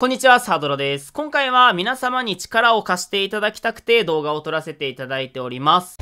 こんにちは、サードロです。今回は皆様に力を貸していただきたくて動画を撮らせていただいております。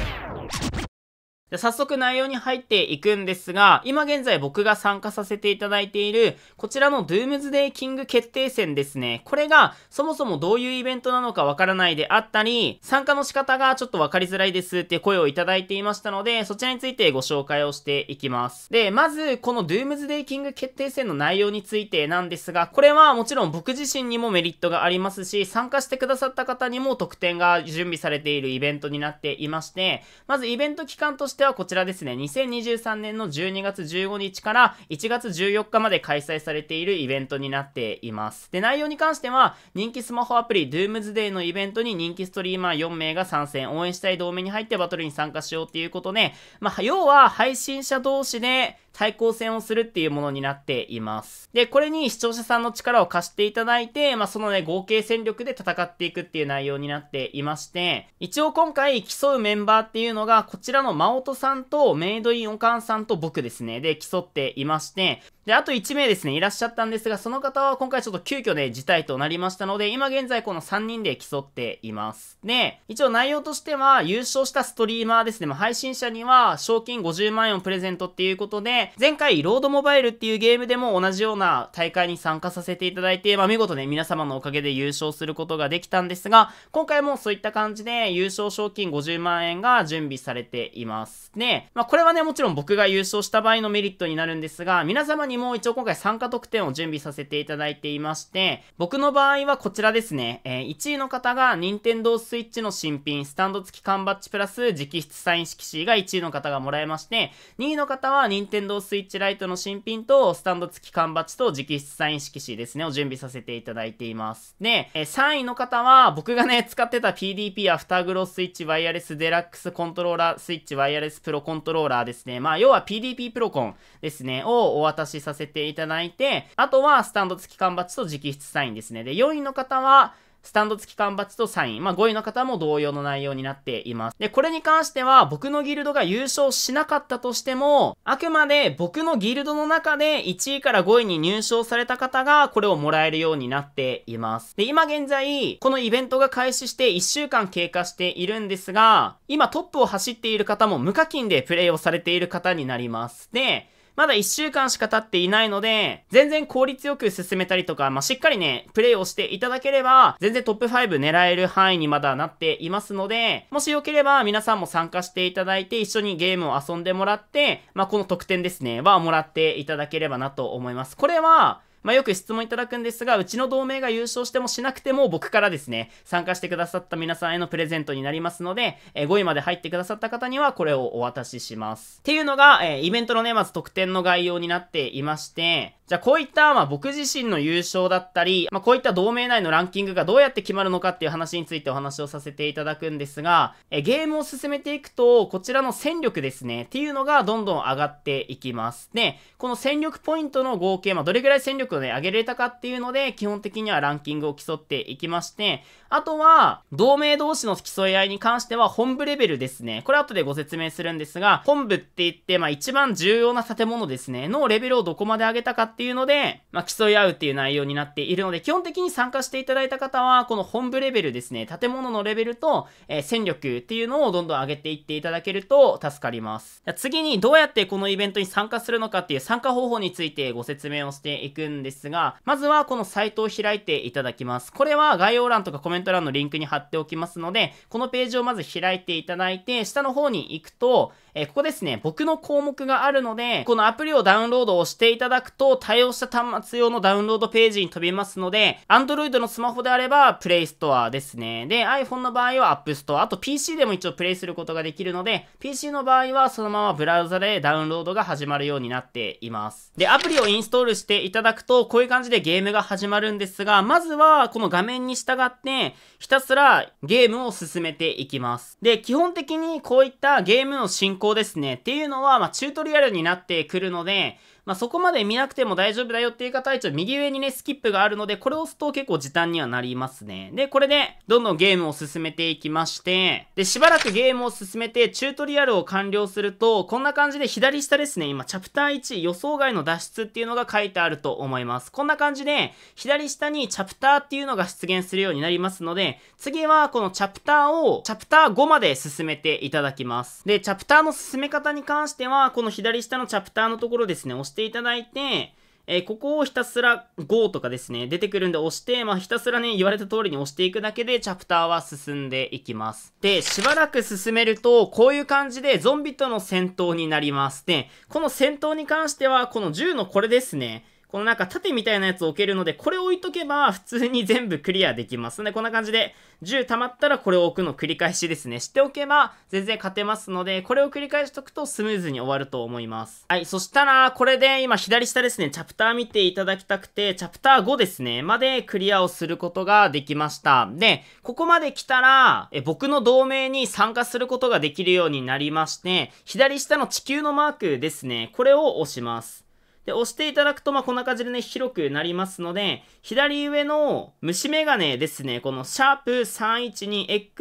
で早速内容に入っていくんですが、今現在僕が参加させていただいている、こちらのドゥームズデイキング決定戦ですね。これが、そもそもどういうイベントなのかわからないであったり、参加の仕方がちょっとわかりづらいですって声をいただいていましたので、そちらについてご紹介をしていきます。で、まず、このドゥームズデイキング決定戦の内容についてなんですが、これはもちろん僕自身にもメリットがありますし、参加してくださった方にも得点が準備されているイベントになっていまして、まずイベント期間としてははこちらですね、2023年の12月15日から1月14日まで開催されているイベントになっています。で、内容に関しては、人気スマホアプリ Doomsday のイベントに人気ストリーマー4名が参戦、応援したい同盟に入ってバトルに参加しようっていうことで、まあ、要は配信者同士で、対抗戦をするっていうものになっています。で、これに視聴者さんの力を貸していただいて、まあ、そのね、合計戦力で戦っていくっていう内容になっていまして、一応今回競うメンバーっていうのが、こちらの真音さんとメイドインおかんさんと僕ですね、で競っていまして、で、あと1名ですね、いらっしゃったんですが、その方は今回ちょっと急遽で、ね、辞退となりましたので、今現在この3人で競っています。で、一応内容としては、優勝したストリーマーですね、ま配信者には賞金50万円をプレゼントっていうことで、前回ロードモバイルっていうゲームでも同じような大会に参加させていただいて、まあ見事ね、皆様のおかげで優勝することができたんですが、今回もそういった感じで優勝賞金50万円が準備されています。で、まあこれはね、もちろん僕が優勝した場合のメリットになるんですが、皆様ににも一応今回参加特典を準備させていただいていまして、僕の場合はこちらですね、えー、1位の方が Nintendo Switch の新品、スタンド付き缶バッジプラス直筆サイン色紙が1位の方がもらえまして、2位の方は Nintendo Switch Lite の新品とスタンド付き缶バッジと直筆サイン色紙ですね、を準備させていただいています。で、えー、3位の方は僕がね、使ってた PDP アフターグロースイッチワイヤレスデラックスコントローラースイッチワイヤレスプロコントローラーですね、まあ要は PDP プロコンですね、をお渡しさせていただいて、あとはスタンド付き缶バッジと直筆サインですね。で、4位の方は、スタンド付き缶バッジとサイン。まあ、5位の方も同様の内容になっています。で、これに関しては、僕のギルドが優勝しなかったとしても、あくまで僕のギルドの中で1位から5位に入賞された方が、これをもらえるようになっています。で、今現在、このイベントが開始して1週間経過しているんですが、今トップを走っている方も無課金でプレイをされている方になります。で、まだ1週間しか経っていないので、全然効率よく進めたりとか、まあ、しっかりね、プレイをしていただければ、全然トップ5狙える範囲にまだなっていますので、もしよければ皆さんも参加していただいて、一緒にゲームを遊んでもらって、まあ、この得点ですね、はもらっていただければなと思います。これは、まあ、よく質問いただくんですが、うちの同盟が優勝してもしなくても僕からですね、参加してくださった皆さんへのプレゼントになりますので、えー、5位まで入ってくださった方にはこれをお渡しします。っていうのが、えー、イベントのね、まず特典の概要になっていまして、じゃあこういった、まあ、僕自身の優勝だったり、まあ、こういった同盟内のランキングがどうやって決まるのかっていう話についてお話をさせていただくんですが、えゲームを進めていくと、こちらの戦力ですね、っていうのがどんどん上がっていきます。で、この戦力ポイントの合計、まあ、どれぐらい戦力で上げれたかっていうので、基本的にはランキングを競っていきまして、あとは、同盟同士の競い合いに関しては本部レベルですね。これ後でご説明するんですが、本部って言って、まあ一番重要な建物ですね、のレベルをどこまで上げたかっていうので、まあ競い合うっていう内容になっているので、基本的に参加していただいた方は、この本部レベルですね、建物のレベルと、えー、戦力っていうのをどんどん上げていっていただけると助かります。次にどうやってこのイベントに参加するのかっていう参加方法についてご説明をしていくんですが、まずはこのサイトを開いていただきます。これは概要欄とかコメントメント欄のリンクに貼っておきますので、このページをまず開いていただいて、下の方に行くと、えここですね、僕の項目があるので、このアプリをダウンロードをしていただくと、対応した端末用のダウンロードページに飛びますので、Android のスマホであれば、Play Store ですね。で、iPhone の場合は App Store。あと PC でも一応プレイすることができるので、PC の場合はそのままブラウザでダウンロードが始まるようになっています。で、アプリをインストールしていただくと、こういう感じでゲームが始まるんですが、まずは、この画面に従って、ひたすらゲームを進めていきます。で、基本的にこういったゲームの進行ですね。っていうのは、まあ、チュートリアルになってくるので、まあ、そこまで見なくても大丈夫だよっていう方は一応右上にね、スキップがあるので、これを押すと結構時短にはなりますね。で、これで、どんどんゲームを進めていきまして、で、しばらくゲームを進めて、チュートリアルを完了すると、こんな感じで左下ですね、今、チャプター1、予想外の脱出っていうのが書いてあると思います。こんな感じで、左下にチャプターっていうのが出現するようになりますので、次はこのチャプターを、チャプター5まで進めていただきます。で、チャプターの進め方に関しては、この左下のチャプターのところですね、押してしていただいて、えー、ここをひたすら GO とかですね、出てくるんで押して、まあ、ひたすらね、言われた通りに押していくだけで、チャプターは進んでいきます。で、しばらく進めると、こういう感じでゾンビとの戦闘になります。で、この戦闘に関しては、この銃のこれですね、このなんか盾みたいなやつを置けるので、これ置いとけば普通に全部クリアできますので、こんな感じで銃溜まったらこれを置くの繰り返しですね。しておけば全然勝てますので、これを繰り返しとくとスムーズに終わると思います。はい、そしたら、これで今左下ですね、チャプター見ていただきたくて、チャプター5ですね、までクリアをすることができました。で、ここまで来たら、え僕の同盟に参加することができるようになりまして、左下の地球のマークですね、これを押します。で、押していただくと、まあ、こんな感じでね、広くなりますので、左上の虫眼鏡ですね、このシャープ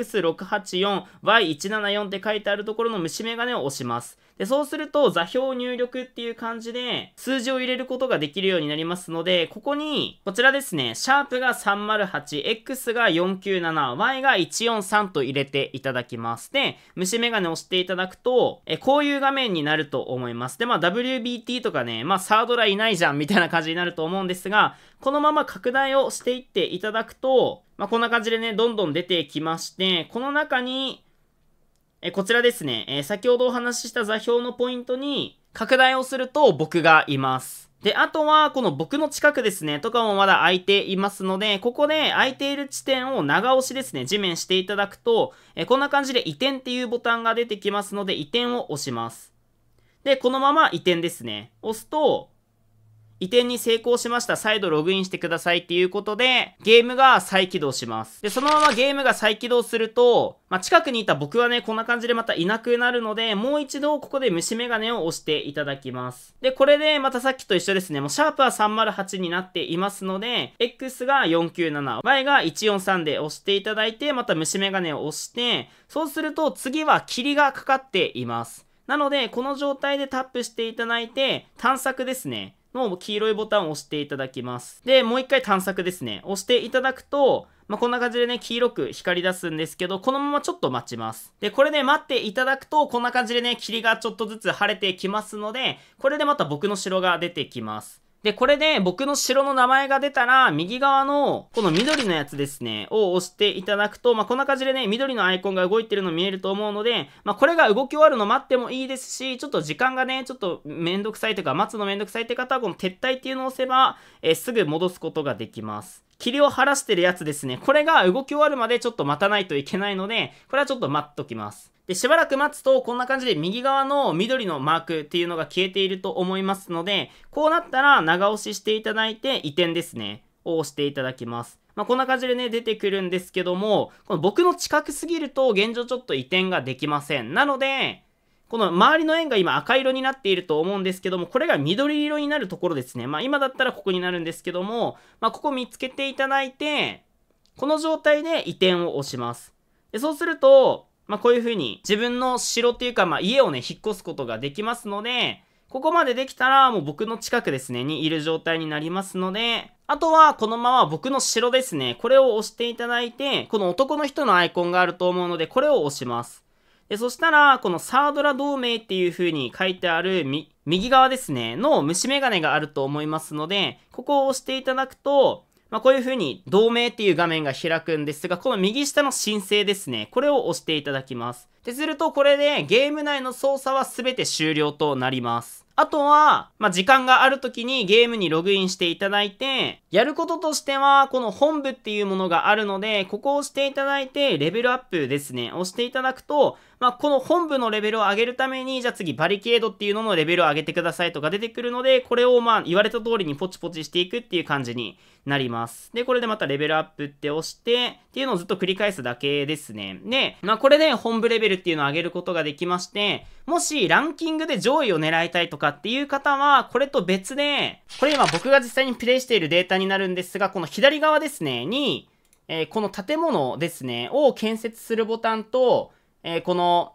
312X684Y174 って書いてあるところの虫眼鏡を押します。で、そうすると座標入力っていう感じで数字を入れることができるようになりますので、ここに、こちらですね、シャープが308、X が497、Y が143と入れていただきます。で、虫眼鏡を押していただくと、え、こういう画面になると思います。で、まあ WBT とかね、まあサードラインいないじゃんみたいな感じになると思うんですが、このまま拡大をしていっていただくと、まあ、こんな感じでね、どんどん出てきまして、この中に、えこちらですね、え先ほどお話しした座標のポイントに拡大をすると僕がいます。で、あとは、この僕の近くですね、とかもまだ空いていますので、ここで空いている地点を長押しですね、地面していただくと、えこんな感じで移転っていうボタンが出てきますので、移転を押します。で、このまま移転ですね、押すと、移転に成功しました。再度ログインしてくださいっていうことで、ゲームが再起動します。で、そのままゲームが再起動すると、まあ、近くにいた僕はね、こんな感じでまたいなくなるので、もう一度ここで虫眼鏡を押していただきます。で、これでまたさっきと一緒ですね、もうシャープは308になっていますので、X が497、Y が143で押していただいて、また虫眼鏡を押して、そうすると次は霧がかかっています。なので、この状態でタップしていただいて、探索ですね。の黄色いボタンを押していただきます。で、もう一回探索ですね。押していただくと、まあ、こんな感じでね、黄色く光り出すんですけど、このままちょっと待ちます。で、これね、待っていただくと、こんな感じでね、霧がちょっとずつ晴れてきますので、これでまた僕の城が出てきます。で、これで僕の城の名前が出たら、右側の、この緑のやつですね、を押していただくと、まあ、こんな感じでね、緑のアイコンが動いてるの見えると思うので、まあ、これが動き終わるの待ってもいいですし、ちょっと時間がね、ちょっとめんどくさいというか、待つのめんどくさいって方は、この撤退っていうのを押せば、えー、すぐ戻すことができます。霧を晴らしてるやつですね。これが動き終わるまでちょっと待たないといけないので、これはちょっと待っときます。で、しばらく待つと、こんな感じで右側の緑のマークっていうのが消えていると思いますので、こうなったら長押ししていただいて移転ですね、を押していただきます。まあ、こんな感じでね、出てくるんですけども、この僕の近くすぎると現状ちょっと移転ができません。なので、この周りの円が今赤色になっていると思うんですけども、これが緑色になるところですね。まあ今だったらここになるんですけども、まあここ見つけていただいて、この状態で移転を押します。でそうすると、まあ、こういう風に自分の城っていうか、まあ、家をね、引っ越すことができますので、ここまでできたらもう僕の近くですね、にいる状態になりますので、あとはこのまま僕の城ですね、これを押していただいて、この男の人のアイコンがあると思うので、これを押します。で、そしたら、このサードラ同盟っていう風に書いてある右側ですね、の虫眼鏡があると思いますので、ここを押していただくと、まあ、こういうふうに同盟っていう画面が開くんですが、この右下の申請ですね。これを押していただきます。ってすると、これでゲーム内の操作は全て終了となります。あとは、まあ、時間がある時にゲームにログインしていただいて、やることとしては、この本部っていうものがあるので、ここを押していただいて、レベルアップですね、押していただくと、まあ、この本部のレベルを上げるために、じゃあ次バリケードっていうののレベルを上げてくださいとか出てくるので、これをまあ言われた通りにポチポチしていくっていう感じになります。で、これでまたレベルアップって押して、っていうのをずっと繰り返すだけですね。で、まあこれで本部レベルっていうのを上げることができまして、もしランキングで上位を狙いたいとかっていう方は、これと別で、これ今僕が実際にプレイしているデータになるんですが、この左側ですね、に、えー、この建物ですね、を建設するボタンと、えー、この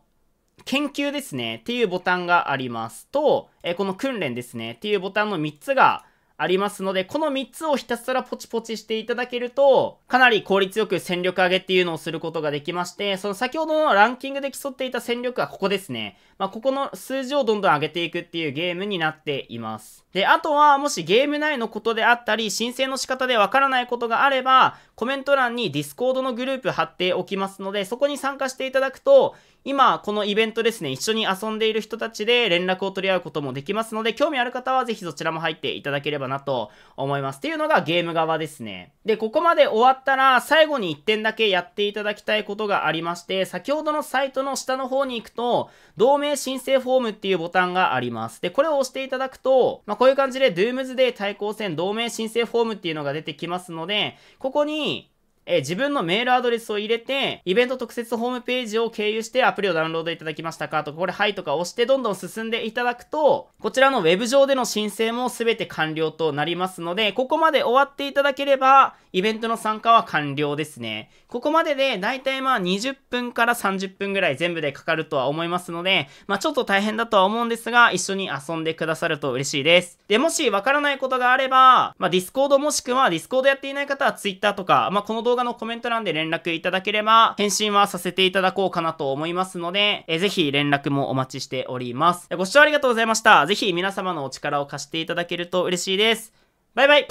研究ですね、っていうボタンがありますと、えー、この訓練ですね、っていうボタンの3つが、ありますので、この3つをひたすらポチポチしていただけると、かなり効率よく戦力上げっていうのをすることができまして、その先ほどのランキングで競っていた戦力はここですね。まあ、ここの数字をどんどん上げていくっていうゲームになっています。で、あとは、もしゲーム内のことであったり、申請の仕方でわからないことがあれば、コメント欄に Discord のグループ貼っておきますので、そこに参加していただくと、今、このイベントですね、一緒に遊んでいる人たちで連絡を取り合うこともできますので、興味ある方はぜひそちらも入っていただければなと思います。っていうのがゲーム側ですね。で、ここまで終わったら、最後に1点だけやっていただきたいことがありまして、先ほどのサイトの下の方に行くと、同盟申請フォームっていうボタンがあります。で、これを押していただくと、まあ、こういう感じで、ドゥームズデイ対抗戦同盟申請フォームっていうのが出てきますので、ここに、え自分のメールアドレスを入れて、イベント特設ホームページを経由してアプリをダウンロードいただきましたかとか、これはいとか押してどんどん進んでいただくと、こちらのウェブ上での申請も全て完了となりますので、ここまで終わっていただければ、イベントの参加は完了ですね。ここまでで、だいたいまあ20分から30分ぐらい全部でかかるとは思いますので、まあちょっと大変だとは思うんですが、一緒に遊んでくださると嬉しいです。で、もしわからないことがあれば、まあ Discord もしくは Discord やっていない方は Twitter とか、まあこの動画画のコメント欄で連絡いただければ、返信はさせていただこうかなと思いますので、えー、ぜひ連絡もお待ちしております。ご視聴ありがとうございました。ぜひ皆様のお力を貸していただけると嬉しいです。バイバイ